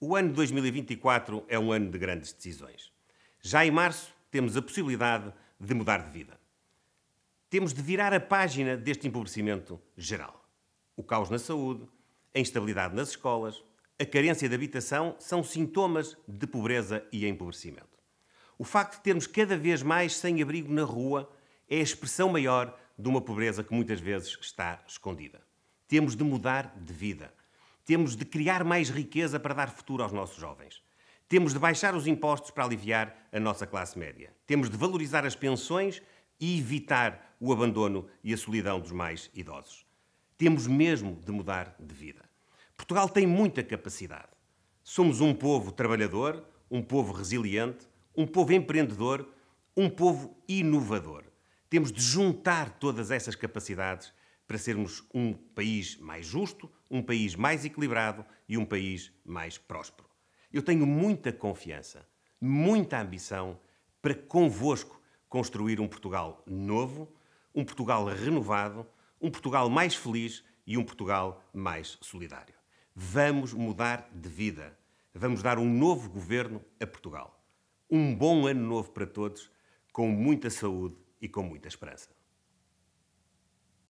O ano de 2024 é um ano de grandes decisões. Já em março, temos a possibilidade de mudar de vida. Temos de virar a página deste empobrecimento geral. O caos na saúde, a instabilidade nas escolas, a carência de habitação são sintomas de pobreza e empobrecimento. O facto de termos cada vez mais sem-abrigo na rua é a expressão maior de uma pobreza que muitas vezes está escondida. Temos de mudar de vida. Temos de criar mais riqueza para dar futuro aos nossos jovens. Temos de baixar os impostos para aliviar a nossa classe média. Temos de valorizar as pensões e evitar o abandono e a solidão dos mais idosos. Temos mesmo de mudar de vida. Portugal tem muita capacidade. Somos um povo trabalhador, um povo resiliente, um povo empreendedor, um povo inovador. Temos de juntar todas essas capacidades para sermos um país mais justo, um país mais equilibrado e um país mais próspero. Eu tenho muita confiança, muita ambição para convosco construir um Portugal novo, um Portugal renovado, um Portugal mais feliz e um Portugal mais solidário. Vamos mudar de vida. Vamos dar um novo governo a Portugal. Um bom ano novo para todos, com muita saúde e com muita esperança.